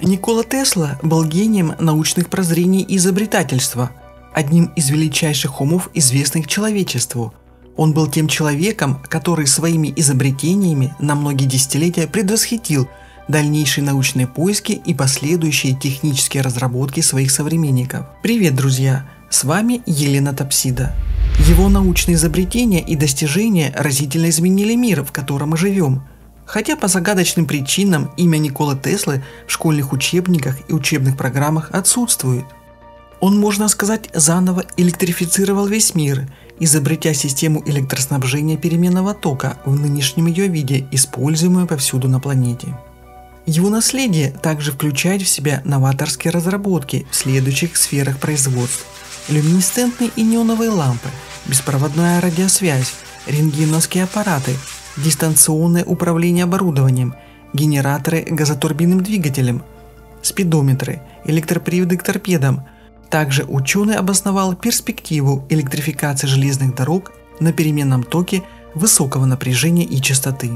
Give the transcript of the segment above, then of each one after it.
Никола Тесла был гением научных прозрений и изобретательства, одним из величайших умов, известных человечеству. Он был тем человеком, который своими изобретениями на многие десятилетия предвосхитил дальнейшие научные поиски и последующие технические разработки своих современников. Привет, друзья! С вами Елена Тапсида. Его научные изобретения и достижения разительно изменили мир, в котором мы живем – Хотя по загадочным причинам имя Никола Теслы в школьных учебниках и учебных программах отсутствует. Он, можно сказать, заново электрифицировал весь мир, изобретя систему электроснабжения переменного тока в нынешнем ее виде, используемую повсюду на планете. Его наследие также включает в себя новаторские разработки в следующих сферах производства. Люминесцентные и неоновые лампы, беспроводная радиосвязь, рентгеновские аппараты – дистанционное управление оборудованием, генераторы газотурбинным двигателем, спидометры, электроприводы к торпедам. Также ученый обосновал перспективу электрификации железных дорог на переменном токе высокого напряжения и частоты.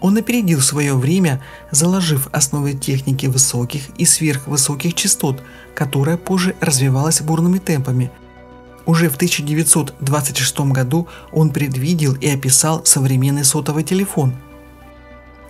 Он опередил свое время, заложив основы техники высоких и сверхвысоких частот, которая позже развивалась бурными темпами – уже в 1926 году он предвидел и описал современный сотовый телефон.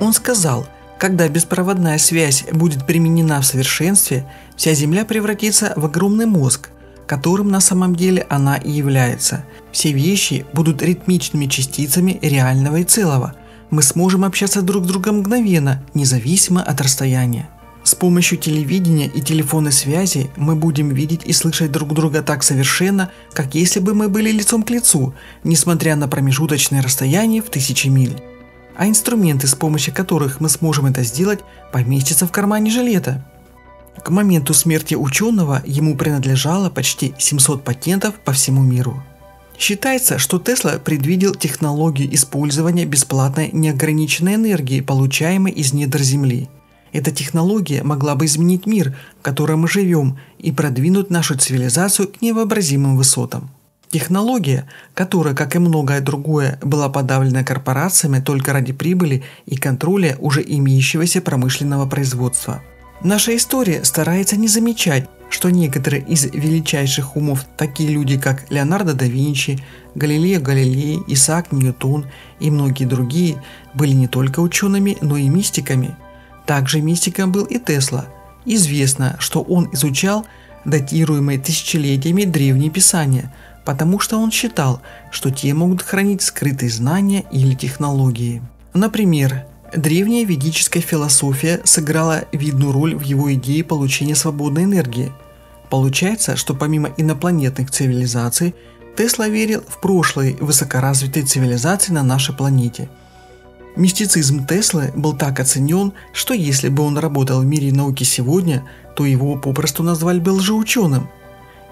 Он сказал, когда беспроводная связь будет применена в совершенстве, вся Земля превратится в огромный мозг, которым на самом деле она и является. Все вещи будут ритмичными частицами реального и целого. Мы сможем общаться друг с другом мгновенно, независимо от расстояния. С помощью телевидения и телефонной связи мы будем видеть и слышать друг друга так совершенно, как если бы мы были лицом к лицу, несмотря на промежуточное расстояние в тысячи миль. А инструменты, с помощью которых мы сможем это сделать, поместятся в кармане жилета. К моменту смерти ученого ему принадлежало почти 700 патентов по всему миру. Считается, что Тесла предвидел технологию использования бесплатной неограниченной энергии, получаемой из недр Земли – эта технология могла бы изменить мир, в котором мы живем, и продвинуть нашу цивилизацию к невообразимым высотам. Технология, которая, как и многое другое, была подавлена корпорациями только ради прибыли и контроля уже имеющегося промышленного производства. Наша история старается не замечать, что некоторые из величайших умов, такие люди как Леонардо да Винчи, Галилео Галилей, Исаак Ньютон и многие другие, были не только учеными, но и мистиками – также мистиком был и Тесла. Известно, что он изучал датируемые тысячелетиями древние писания, потому что он считал, что те могут хранить скрытые знания или технологии. Например, древняя ведическая философия сыграла видную роль в его идее получения свободной энергии. Получается, что помимо инопланетных цивилизаций, Тесла верил в прошлые высокоразвитые цивилизации на нашей планете – Мистицизм Теслы был так оценен, что если бы он работал в мире науки сегодня, то его попросту назвали бы лжеученым.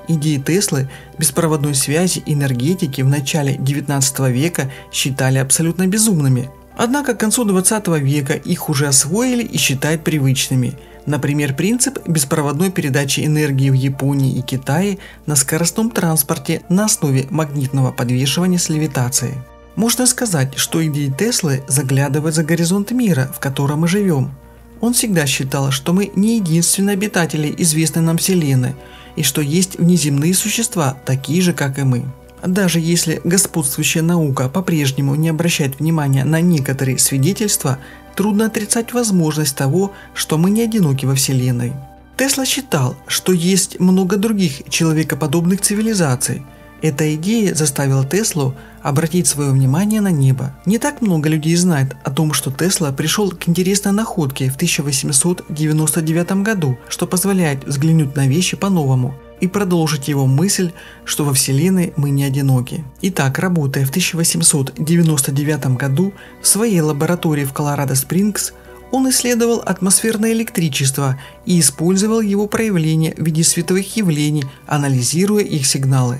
Идеи Теслы беспроводной связи и энергетики в начале 19 века считали абсолютно безумными. Однако к концу 20 века их уже освоили и считают привычными. Например, принцип беспроводной передачи энергии в Японии и Китае на скоростном транспорте на основе магнитного подвешивания с левитацией. Можно сказать, что идеи Теслы заглядывают за горизонт мира, в котором мы живем. Он всегда считал, что мы не единственные обитатели известной нам Вселенной, и что есть внеземные существа, такие же, как и мы. Даже если господствующая наука по-прежнему не обращает внимания на некоторые свидетельства, трудно отрицать возможность того, что мы не одиноки во Вселенной. Тесла считал, что есть много других человекоподобных цивилизаций – эта идея заставила Теслу обратить свое внимание на небо. Не так много людей знает о том, что Тесла пришел к интересной находке в 1899 году, что позволяет взглянуть на вещи по-новому и продолжить его мысль, что во Вселенной мы не одиноки. Итак, работая в 1899 году в своей лаборатории в Колорадо-Спрингс, он исследовал атмосферное электричество и использовал его проявления в виде световых явлений, анализируя их сигналы.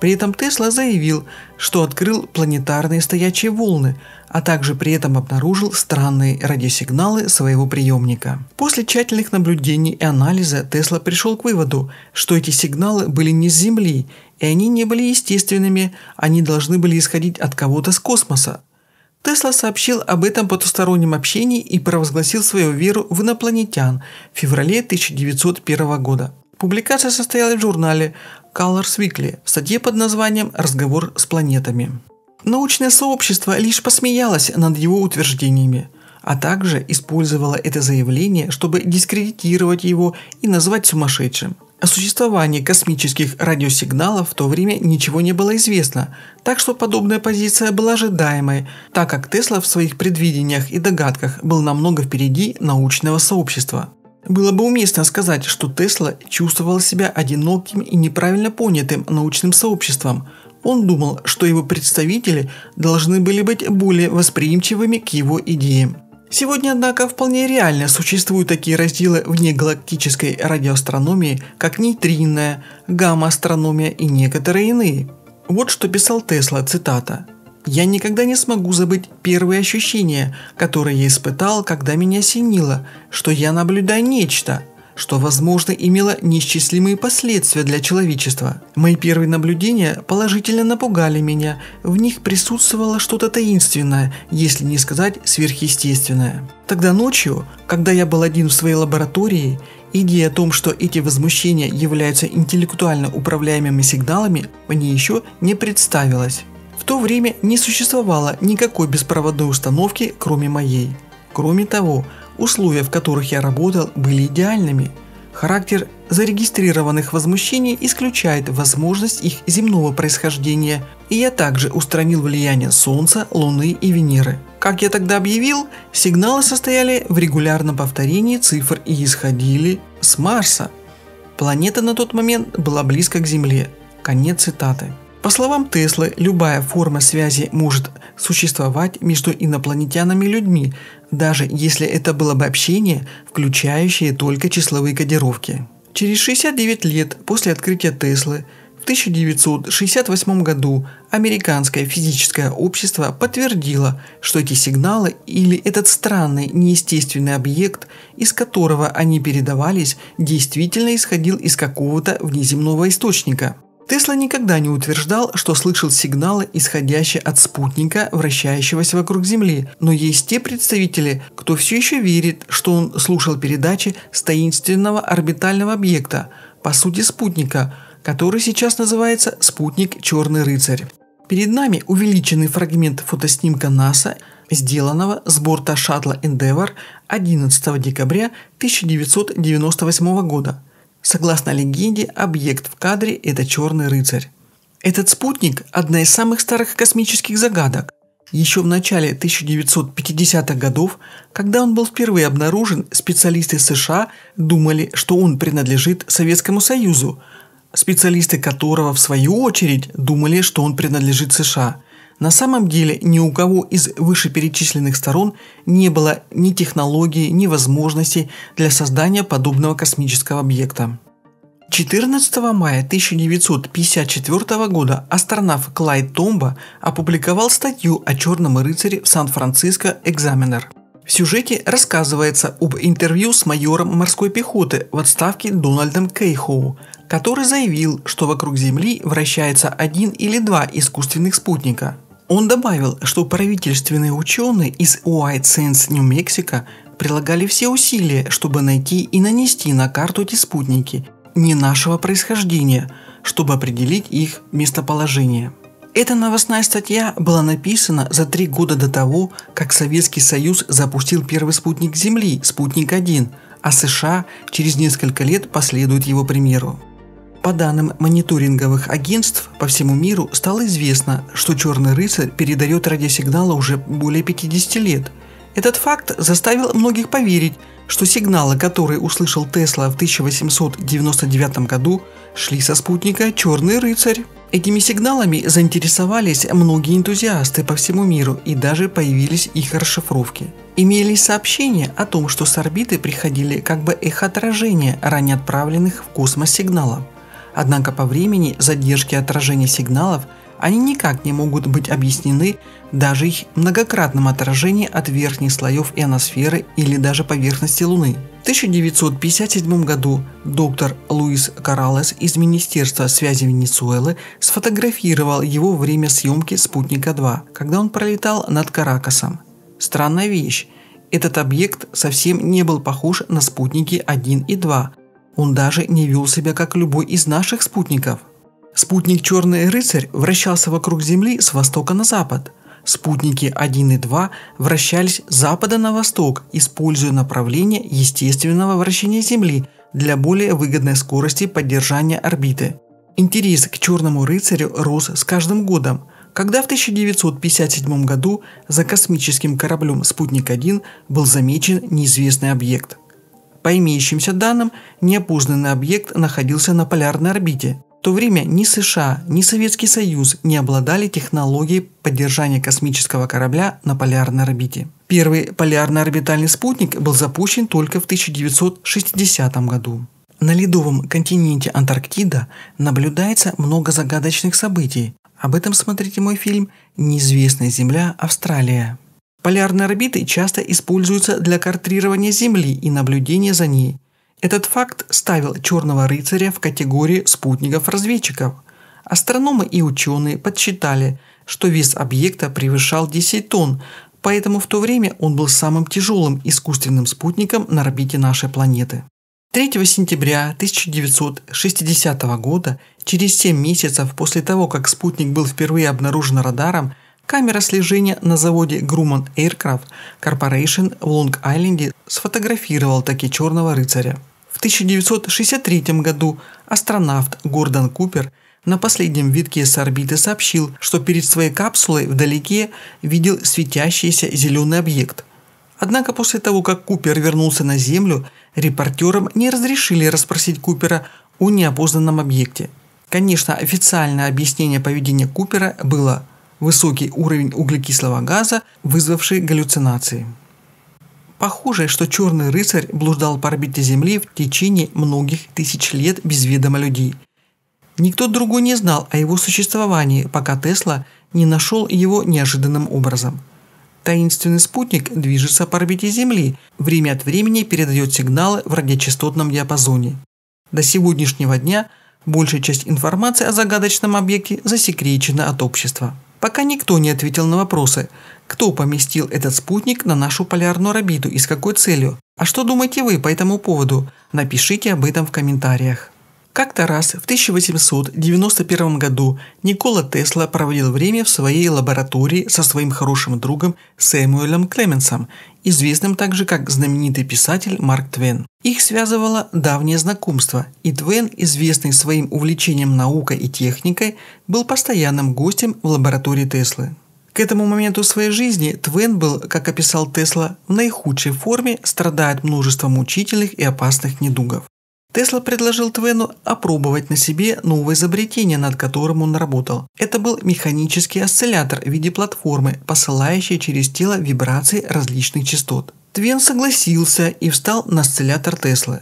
При этом Тесла заявил, что открыл планетарные стоячие волны, а также при этом обнаружил странные радиосигналы своего приемника. После тщательных наблюдений и анализа Тесла пришел к выводу, что эти сигналы были не с Земли, и они не были естественными, они должны были исходить от кого-то с космоса. Тесла сообщил об этом потустороннем общении и провозгласил свою веру в инопланетян в феврале 1901 года. Публикация состоялась в журнале Colors Weekly в статье под названием «Разговор с планетами». Научное сообщество лишь посмеялось над его утверждениями, а также использовало это заявление, чтобы дискредитировать его и назвать сумасшедшим. О существовании космических радиосигналов в то время ничего не было известно, так что подобная позиция была ожидаемой, так как Тесла в своих предвидениях и догадках был намного впереди научного сообщества. Было бы уместно сказать, что Тесла чувствовал себя одиноким и неправильно понятым научным сообществом. Он думал, что его представители должны были быть более восприимчивыми к его идеям. Сегодня, однако, вполне реально существуют такие разделы в негалактической радиоастрономии, как нейтринная, гамма-астрономия и некоторые иные. Вот что писал Тесла, цитата – я никогда не смогу забыть первые ощущения, которые я испытал, когда меня осенило, что я наблюдаю нечто, что, возможно, имело неисчислимые последствия для человечества. Мои первые наблюдения положительно напугали меня, в них присутствовало что-то таинственное, если не сказать сверхъестественное. Тогда ночью, когда я был один в своей лаборатории, идея о том, что эти возмущения являются интеллектуально управляемыми сигналами, мне еще не представилась. В то время не существовало никакой беспроводной установки, кроме моей. Кроме того, условия, в которых я работал, были идеальными. Характер зарегистрированных возмущений исключает возможность их земного происхождения, и я также устранил влияние Солнца, Луны и Венеры. Как я тогда объявил, сигналы состояли в регулярном повторении цифр и исходили с Марса. Планета на тот момент была близко к Земле. Конец цитаты. По словам Теслы, любая форма связи может существовать между инопланетянами и людьми, даже если это было бы общение, включающее только числовые кодировки. Через 69 лет после открытия Теслы в 1968 году американское физическое общество подтвердило, что эти сигналы или этот странный неестественный объект, из которого они передавались, действительно исходил из какого-то внеземного источника – Тесла никогда не утверждал, что слышал сигналы, исходящие от спутника, вращающегося вокруг Земли, но есть те представители, кто все еще верит, что он слушал передачи с таинственного орбитального объекта, по сути спутника, который сейчас называется «Спутник Черный рыцарь». Перед нами увеличенный фрагмент фотоснимка НАСА, сделанного с борта шаттла Endeavour 11 декабря 1998 года – Согласно легенде, объект в кадре – это черный рыцарь. Этот спутник – одна из самых старых космических загадок. Еще в начале 1950-х годов, когда он был впервые обнаружен, специалисты США думали, что он принадлежит Советскому Союзу, специалисты которого, в свою очередь, думали, что он принадлежит США. На самом деле ни у кого из вышеперечисленных сторон не было ни технологии, ни возможностей для создания подобного космического объекта. 14 мая 1954 года астронавт Клайд Томба опубликовал статью о черном рыцаре в Сан-Франциско Экзаменер. В сюжете рассказывается об интервью с майором морской пехоты в отставке Дональдом Кейхоу, который заявил, что вокруг Земли вращается один или два искусственных спутника – он добавил, что правительственные ученые из White Sands, Нью-Мексико прилагали все усилия, чтобы найти и нанести на карту эти спутники не нашего происхождения, чтобы определить их местоположение. Эта новостная статья была написана за три года до того, как Советский Союз запустил первый спутник Земли, спутник 1, а США через несколько лет последуют его примеру. По данным мониторинговых агентств по всему миру стало известно, что черный рыцарь передает радиосигналы уже более 50 лет. Этот факт заставил многих поверить, что сигналы, которые услышал Тесла в 1899 году, шли со спутника «Черный рыцарь». Этими сигналами заинтересовались многие энтузиасты по всему миру и даже появились их расшифровки. Имелись сообщения о том, что с орбиты приходили как бы эхоотражения ранее отправленных в космос сигналов. Однако по времени задержки отражения сигналов они никак не могут быть объяснены даже их многократным отражением от верхних слоев ионосферы или даже поверхности Луны. В 1957 году доктор Луис Каралес из Министерства связи Венесуэлы сфотографировал его время съемки «Спутника-2», когда он пролетал над Каракасом. Странная вещь, этот объект совсем не был похож на спутники 1 и 2, он даже не вел себя как любой из наших спутников. Спутник «Черный рыцарь» вращался вокруг Земли с востока на запад. Спутники 1 и 2 вращались с запада на восток, используя направление естественного вращения Земли для более выгодной скорости поддержания орбиты. Интерес к «Черному рыцарю» рос с каждым годом – когда в 1957 году за космическим кораблем «Спутник-1» был замечен неизвестный объект – по имеющимся данным, неопознанный объект находился на полярной орбите. В то время ни США, ни Советский Союз не обладали технологией поддержания космического корабля на полярной орбите. Первый полярно-орбитальный спутник был запущен только в 1960 году. На ледовом континенте Антарктида наблюдается много загадочных событий. Об этом смотрите мой фильм «Неизвестная Земля. Австралия». Полярные орбиты часто используются для картрирования Земли и наблюдения за ней. Этот факт ставил Черного рыцаря в категории спутников-разведчиков. Астрономы и ученые подсчитали, что вес объекта превышал 10 тонн, поэтому в то время он был самым тяжелым искусственным спутником на орбите нашей планеты. 3 сентября 1960 года, через 7 месяцев после того, как спутник был впервые обнаружен радаром, Камера слежения на заводе Grumman Aircraft Corporation в Лонг-Айленде сфотографировала таки черного рыцаря. В 1963 году астронавт Гордон Купер на последнем витке с орбиты сообщил, что перед своей капсулой вдалеке видел светящийся зеленый объект. Однако после того, как Купер вернулся на Землю, репортерам не разрешили расспросить Купера о неопознанном объекте. Конечно, официальное объяснение поведения Купера было – высокий уровень углекислого газа, вызвавший галлюцинации. Похоже, что черный рыцарь блуждал по орбите Земли в течение многих тысяч лет без ведома людей. Никто другой не знал о его существовании, пока Тесла не нашел его неожиданным образом. Таинственный спутник движется по орбите Земли, время от времени передает сигналы в радиочастотном диапазоне. До сегодняшнего дня большая часть информации о загадочном объекте засекречена от общества. Пока никто не ответил на вопросы, кто поместил этот спутник на нашу полярную орбиту и с какой целью. А что думаете вы по этому поводу? Напишите об этом в комментариях. Как-то раз в 1891 году Никола Тесла проводил время в своей лаборатории со своим хорошим другом Сэмюэлем Клеменсом, известным также как знаменитый писатель Марк Твен. Их связывало давнее знакомство, и Твен, известный своим увлечением наукой и техникой, был постоянным гостем в лаборатории Теслы. К этому моменту своей жизни Твен был, как описал Тесла, в наихудшей форме, страдая от множества мучительных и опасных недугов. Тесла предложил Твену опробовать на себе новое изобретение, над которым он работал. Это был механический осциллятор в виде платформы, посылающий через тело вибрации различных частот. Твен согласился и встал на осциллятор Теслы.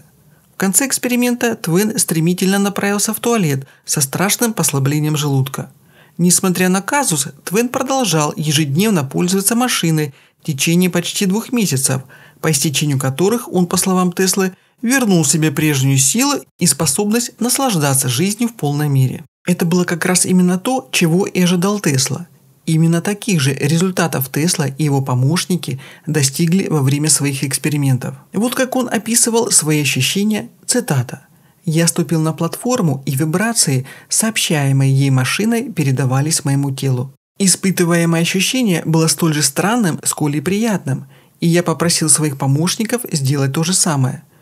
В конце эксперимента Твен стремительно направился в туалет со страшным послаблением желудка. Несмотря на казус, Твен продолжал ежедневно пользоваться машиной в течение почти двух месяцев, по истечению которых он, по словам Теслы, вернул себе прежнюю силу и способность наслаждаться жизнью в полной мере. Это было как раз именно то, чего и ожидал Тесла. Именно таких же результатов Тесла и его помощники достигли во время своих экспериментов. Вот как он описывал свои ощущения, цитата. «Я ступил на платформу, и вибрации, сообщаемые ей машиной, передавались моему телу. Испытываемое ощущение было столь же странным, сколь и приятным, и я попросил своих помощников сделать то же самое –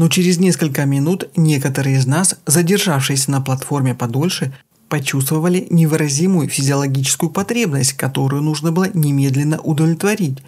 но через несколько минут некоторые из нас, задержавшись на платформе подольше, почувствовали невыразимую физиологическую потребность, которую нужно было немедленно удовлетворить.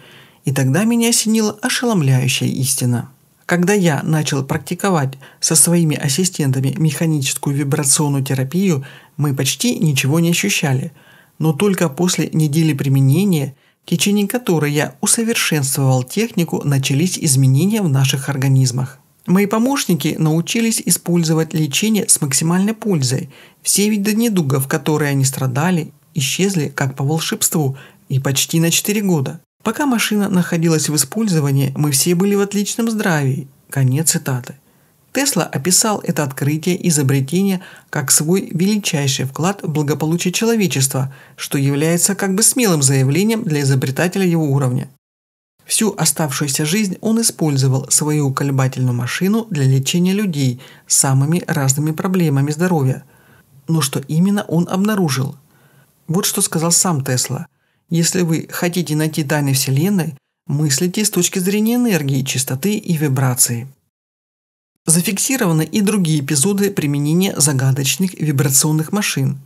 И тогда меня осенила ошеломляющая истина. Когда я начал практиковать со своими ассистентами механическую вибрационную терапию, мы почти ничего не ощущали. Но только после недели применения, в течение которой я усовершенствовал технику, начались изменения в наших организмах. Мои помощники научились использовать лечение с максимальной пользой. Все виды недугов, которые они страдали, исчезли как по волшебству и почти на 4 года. Пока машина находилась в использовании, мы все были в отличном здравии. Конец цитаты. Тесла описал это открытие изобретение как свой величайший вклад в благополучие человечества, что является как бы смелым заявлением для изобретателя его уровня. Всю оставшуюся жизнь он использовал свою колебательную машину для лечения людей с самыми разными проблемами здоровья. Но что именно он обнаружил? Вот что сказал сам Тесла. Если вы хотите найти тайны Вселенной, мыслите с точки зрения энергии, чистоты и вибрации. Зафиксированы и другие эпизоды применения загадочных вибрационных машин.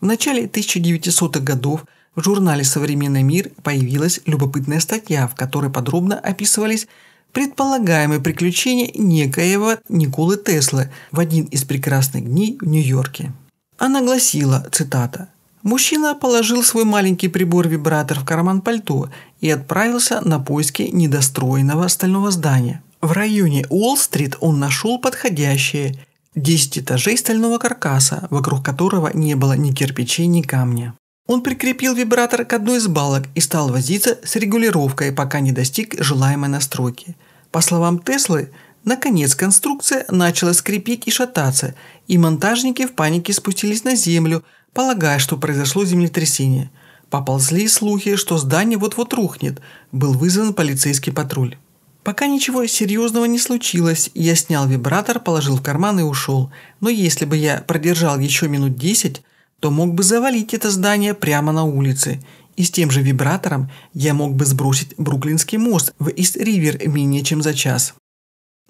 В начале 1900-х годов – в журнале «Современный мир» появилась любопытная статья, в которой подробно описывались предполагаемые приключения некоего Николы Теслы в один из прекрасных дней в Нью-Йорке. Она гласила, цитата, Мужчина положил свой маленький прибор-вибратор в карман пальто и отправился на поиски недостроенного стального здания. В районе Уолл-стрит он нашел подходящее 10 этажей стального каркаса, вокруг которого не было ни кирпичей, ни камня. Он прикрепил вибратор к одной из балок и стал возиться с регулировкой, пока не достиг желаемой настройки. По словам Теслы, наконец конструкция начала скрипеть и шататься, и монтажники в панике спустились на землю, полагая, что произошло землетрясение. Поползли слухи, что здание вот-вот рухнет. Был вызван полицейский патруль. Пока ничего серьезного не случилось, я снял вибратор, положил в карман и ушел. Но если бы я продержал еще минут десять то мог бы завалить это здание прямо на улице. И с тем же вибратором я мог бы сбросить Бруклинский мост в Ист-Ривер менее чем за час.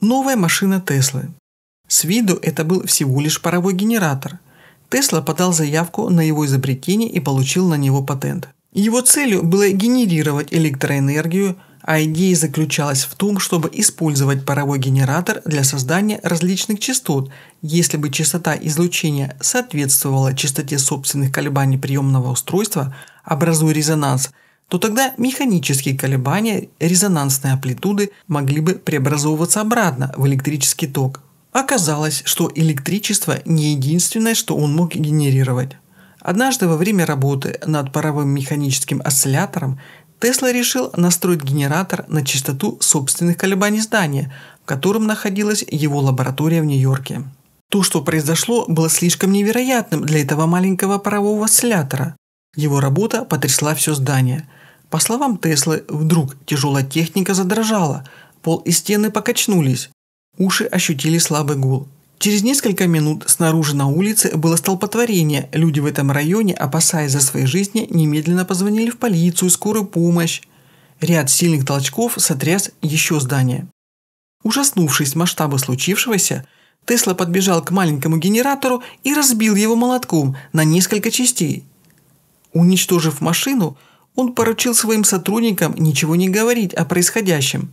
Новая машина Теслы. С виду это был всего лишь паровой генератор. Тесла подал заявку на его изобретение и получил на него патент. Его целью было генерировать электроэнергию – а идея заключалась в том, чтобы использовать паровой генератор для создания различных частот. Если бы частота излучения соответствовала частоте собственных колебаний приемного устройства, образуя резонанс, то тогда механические колебания резонансной амплитуды могли бы преобразовываться обратно в электрический ток. Оказалось, что электричество не единственное, что он мог генерировать. Однажды во время работы над паровым механическим осциллятором Тесла решил настроить генератор на частоту собственных колебаний здания, в котором находилась его лаборатория в Нью-Йорке. То, что произошло, было слишком невероятным для этого маленького парового осциллятора. Его работа потрясла все здание. По словам Теслы, вдруг тяжелая техника задрожала, пол и стены покачнулись. Уши ощутили слабый гул. Через несколько минут снаружи на улице было столпотворение. Люди в этом районе, опасаясь за свои жизни, немедленно позвонили в полицию, скорую помощь. Ряд сильных толчков сотряс еще здание. Ужаснувшись масштабы случившегося, Тесла подбежал к маленькому генератору и разбил его молотком на несколько частей. Уничтожив машину, он поручил своим сотрудникам ничего не говорить о происходящем.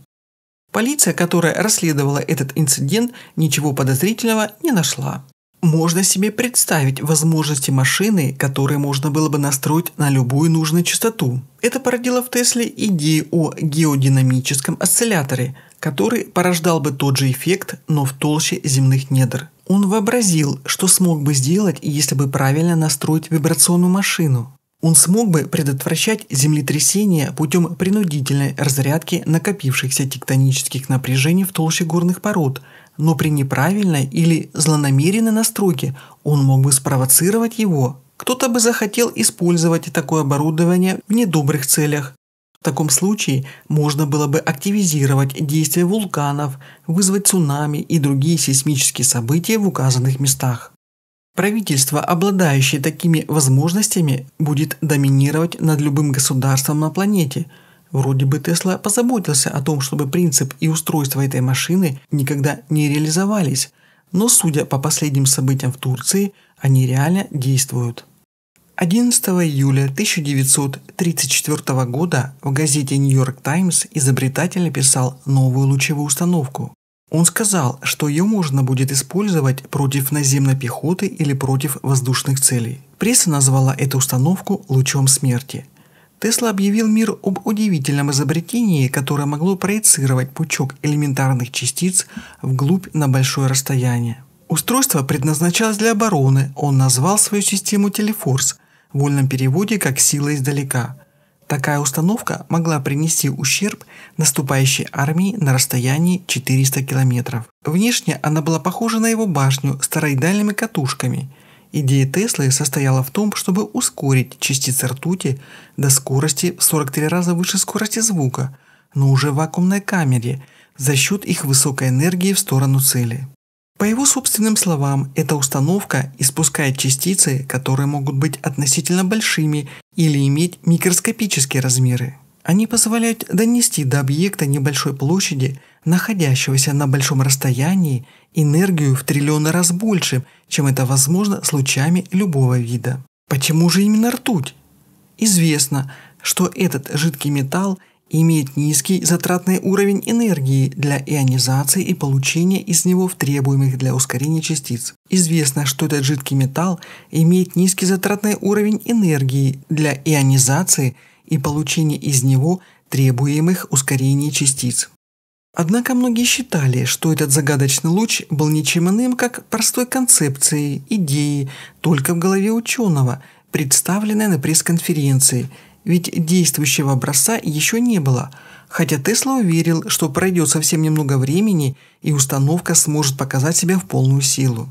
Полиция, которая расследовала этот инцидент, ничего подозрительного не нашла. Можно себе представить возможности машины, которые можно было бы настроить на любую нужную частоту. Это породило в Тесле идею о геодинамическом осцилляторе, который порождал бы тот же эффект, но в толще земных недр. Он вообразил, что смог бы сделать, если бы правильно настроить вибрационную машину. Он смог бы предотвращать землетрясения путем принудительной разрядки накопившихся тектонических напряжений в толще горных пород, но при неправильной или злонамеренной настройке он мог бы спровоцировать его. Кто-то бы захотел использовать такое оборудование в недобрых целях. В таком случае можно было бы активизировать действия вулканов, вызвать цунами и другие сейсмические события в указанных местах. Правительство, обладающее такими возможностями, будет доминировать над любым государством на планете. Вроде бы Тесла позаботился о том, чтобы принцип и устройство этой машины никогда не реализовались, но судя по последним событиям в Турции, они реально действуют. 11 июля 1934 года в газете New York Times изобретатель написал новую лучевую установку. Он сказал, что ее можно будет использовать против наземной пехоты или против воздушных целей. Пресса назвала эту установку «лучом смерти». Тесла объявил мир об удивительном изобретении, которое могло проецировать пучок элементарных частиц вглубь на большое расстояние. Устройство предназначалось для обороны, он назвал свою систему «Телефорс», в вольном переводе как «сила издалека», Такая установка могла принести ущерб наступающей армии на расстоянии 400 километров. Внешне она была похожа на его башню с тороидальными катушками. Идея Теслы состояла в том, чтобы ускорить частицы ртути до скорости в 43 раза выше скорости звука, но уже в вакуумной камере за счет их высокой энергии в сторону цели. По его собственным словам, эта установка испускает частицы, которые могут быть относительно большими или иметь микроскопические размеры. Они позволяют донести до объекта небольшой площади, находящегося на большом расстоянии, энергию в триллионы раз больше, чем это возможно с лучами любого вида. Почему же именно ртуть? Известно, что этот жидкий металл имеет низкий затратный уровень энергии для ионизации и получения из него в требуемых для ускорения частиц. Известно, что этот жидкий металл имеет низкий затратный уровень энергии для ионизации и получения из него требуемых ускорений частиц. Однако многие считали, что этот загадочный луч был ничем иным, как простой концепцией, идеей, только в голове ученого, представленной на пресс-конференции – ведь действующего образца еще не было, хотя Тесла уверил, что пройдет совсем немного времени и установка сможет показать себя в полную силу.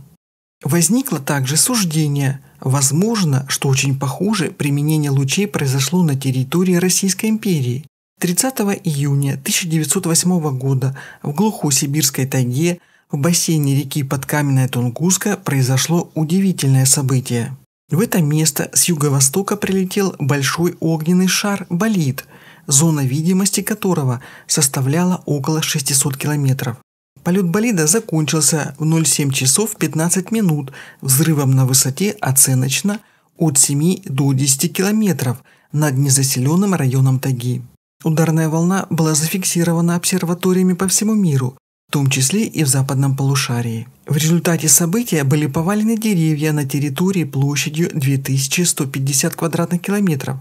Возникло также суждение, возможно, что очень похоже применение лучей произошло на территории Российской империи. 30 июня 1908 года в глухой сибирской тайге в бассейне реки Подкаменная Тунгуска произошло удивительное событие. В это место с юго-востока прилетел большой огненный шар «Болид», зона видимости которого составляла около 600 километров. Полет болида закончился в 07 часов 15 минут взрывом на высоте оценочно от 7 до 10 километров над незаселенным районом Таги. Ударная волна была зафиксирована обсерваториями по всему миру, том числе и в западном полушарии. В результате события были повалены деревья на территории площадью 2150 квадратных километров.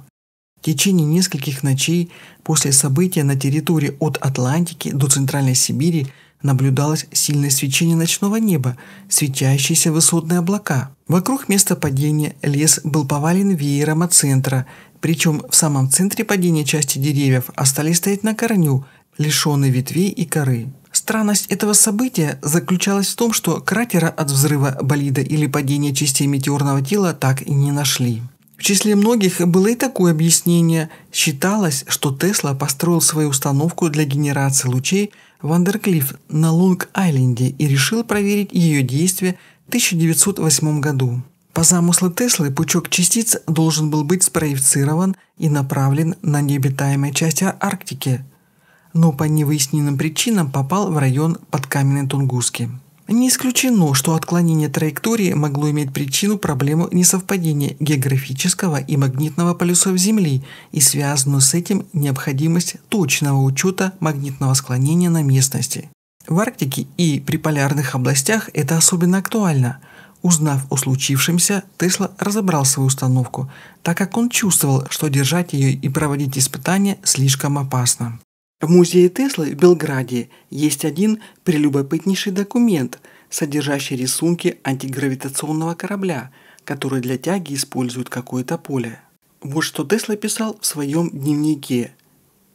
В течение нескольких ночей после события на территории от Атлантики до Центральной Сибири наблюдалось сильное свечение ночного неба, светящиеся высотные облака. Вокруг места падения лес был повален веером от центра, причем в самом центре падения части деревьев остались стоять на корню – лишенный ветвей и коры. Странность этого события заключалась в том, что кратера от взрыва болида или падения частей метеорного тела так и не нашли. В числе многих было и такое объяснение. Считалось, что Тесла построил свою установку для генерации лучей в Андерклифф на Лонг-Айленде и решил проверить ее действие в 1908 году. По замыслу Теслы пучок частиц должен был быть спроецирован и направлен на необитаемые части Арктики – но по невыясненным причинам попал в район под Каменной Тунгуски. Не исключено, что отклонение траектории могло иметь причину проблему несовпадения географического и магнитного полюсов Земли и связанную с этим необходимость точного учета магнитного склонения на местности. В Арктике и при полярных областях это особенно актуально. Узнав о случившемся, Тесла разобрал свою установку, так как он чувствовал, что держать ее и проводить испытания слишком опасно. В музее Теслы в Белграде есть один прелюбопытнейший документ, содержащий рисунки антигравитационного корабля, который для тяги использует какое-то поле. Вот что Тесла писал в своем дневнике.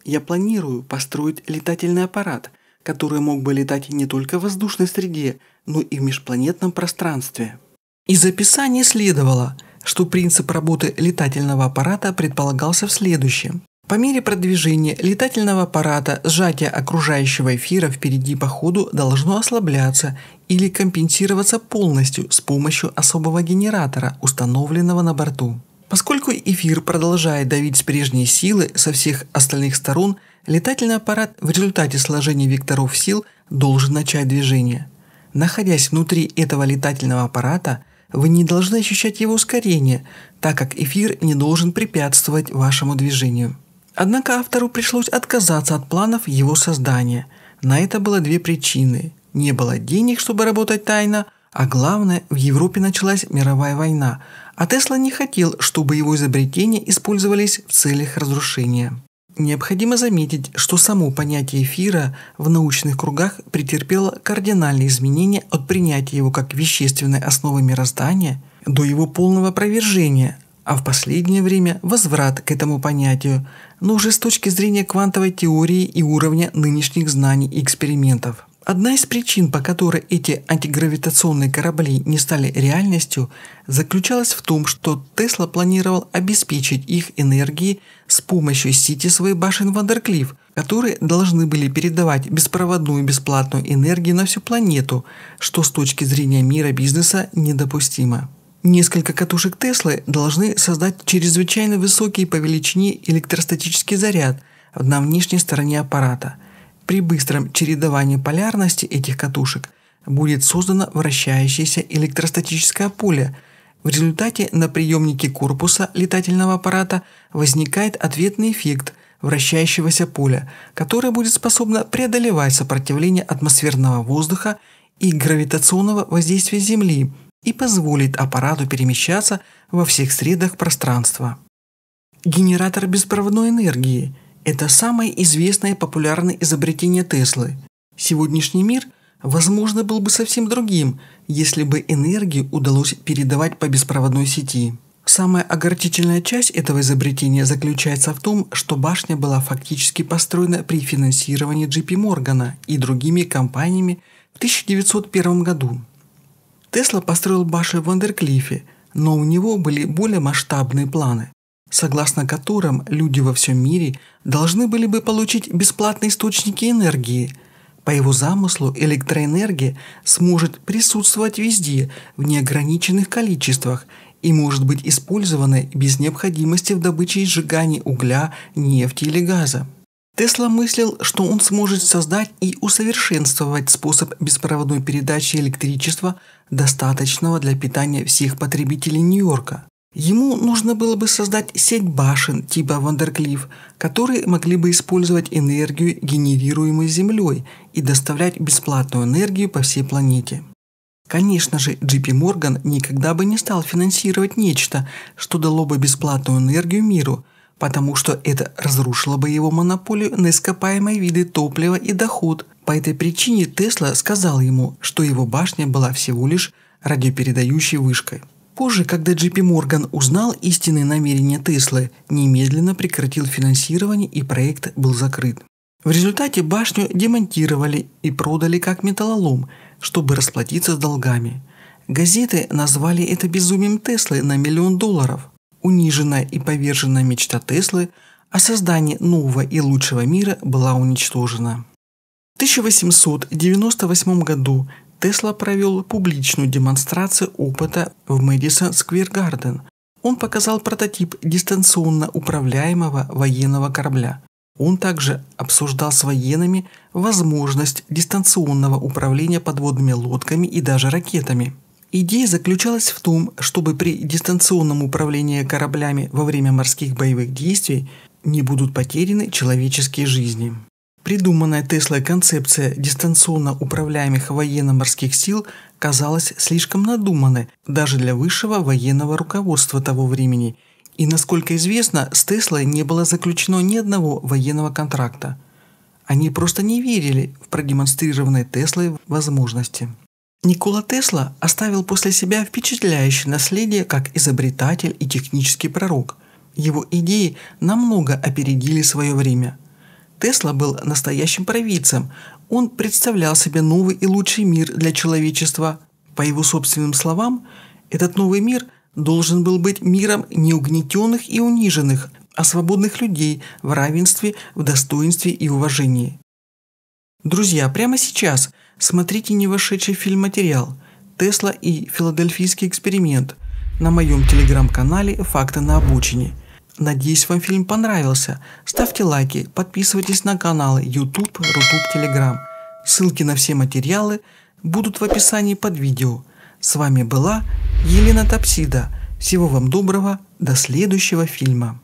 «Я планирую построить летательный аппарат, который мог бы летать не только в воздушной среде, но и в межпланетном пространстве». Из описания следовало, что принцип работы летательного аппарата предполагался в следующем. По мере продвижения летательного аппарата сжатие окружающего эфира впереди по ходу должно ослабляться или компенсироваться полностью с помощью особого генератора, установленного на борту. Поскольку эфир продолжает давить с прежней силы со всех остальных сторон, летательный аппарат в результате сложения векторов сил должен начать движение. Находясь внутри этого летательного аппарата, вы не должны ощущать его ускорение, так как эфир не должен препятствовать вашему движению. Однако автору пришлось отказаться от планов его создания. На это было две причины. Не было денег, чтобы работать тайно, а главное, в Европе началась мировая война, а Тесла не хотел, чтобы его изобретения использовались в целях разрушения. Необходимо заметить, что само понятие эфира в научных кругах претерпело кардинальные изменения от принятия его как вещественной основы мироздания до его полного опровержения, а в последнее время возврат к этому понятию но уже с точки зрения квантовой теории и уровня нынешних знаний и экспериментов. Одна из причин, по которой эти антигравитационные корабли не стали реальностью, заключалась в том, что Тесла планировал обеспечить их энергией с помощью сети своих башен Вандерклифф, которые должны были передавать беспроводную бесплатную энергию на всю планету, что с точки зрения мира бизнеса недопустимо. Несколько катушек Теслы должны создать чрезвычайно высокий по величине электростатический заряд на внешней стороне аппарата. При быстром чередовании полярности этих катушек будет создано вращающееся электростатическое поле. В результате на приемнике корпуса летательного аппарата возникает ответный эффект вращающегося поля, которое будет способно преодолевать сопротивление атмосферного воздуха и гравитационного воздействия Земли – и позволит аппарату перемещаться во всех средах пространства. Генератор беспроводной энергии – это самое известное и популярное изобретение Теслы. Сегодняшний мир, возможно, был бы совсем другим, если бы энергию удалось передавать по беспроводной сети. Самая огорчительная часть этого изобретения заключается в том, что башня была фактически построена при финансировании JP Моргана и другими компаниями в 1901 году. Тесла построил башню в Вандерклифе, но у него были более масштабные планы, согласно которым люди во всем мире должны были бы получить бесплатные источники энергии. По его замыслу электроэнергия сможет присутствовать везде в неограниченных количествах и может быть использована без необходимости в добыче и сжигании угля, нефти или газа. Тесла мыслил, что он сможет создать и усовершенствовать способ беспроводной передачи электричества, достаточного для питания всех потребителей Нью-Йорка. Ему нужно было бы создать сеть башен типа Вандерклифф, которые могли бы использовать энергию, генерируемую Землей, и доставлять бесплатную энергию по всей планете. Конечно же, JP Морган никогда бы не стал финансировать нечто, что дало бы бесплатную энергию миру – потому что это разрушило бы его монополию на ископаемые виды топлива и доход. По этой причине Тесла сказал ему, что его башня была всего лишь радиопередающей вышкой. Позже, когда Джипи Морган узнал истинные намерения Теслы, немедленно прекратил финансирование и проект был закрыт. В результате башню демонтировали и продали как металлолом, чтобы расплатиться с долгами. Газеты назвали это безумием Теслы на миллион долларов. Униженная и поверженная мечта Теслы о создании нового и лучшего мира была уничтожена. В 1898 году Тесла провел публичную демонстрацию опыта в Мэдисон Сквер Гарден. Он показал прототип дистанционно управляемого военного корабля. Он также обсуждал с военными возможность дистанционного управления подводными лодками и даже ракетами. Идея заключалась в том, чтобы при дистанционном управлении кораблями во время морских боевых действий не будут потеряны человеческие жизни. Придуманная Теслой концепция дистанционно управляемых военно-морских сил казалась слишком надуманной даже для высшего военного руководства того времени, и, насколько известно, с Теслой не было заключено ни одного военного контракта. Они просто не верили в продемонстрированные Теслой возможности. Никола Тесла оставил после себя впечатляющее наследие как изобретатель и технический пророк. Его идеи намного опередили свое время. Тесла был настоящим провидцем. Он представлял себе новый и лучший мир для человечества. По его собственным словам, этот новый мир должен был быть миром неугнетенных и униженных, а свободных людей в равенстве, в достоинстве и уважении. Друзья, прямо сейчас – Смотрите не вошедший фильм материал «Тесла и филадельфийский эксперимент» на моем телеграм-канале «Факты на обучине». Надеюсь, вам фильм понравился. Ставьте лайки, подписывайтесь на каналы YouTube, Рутуб, Telegram. Ссылки на все материалы будут в описании под видео. С вами была Елена Тапсида. Всего вам доброго, до следующего фильма.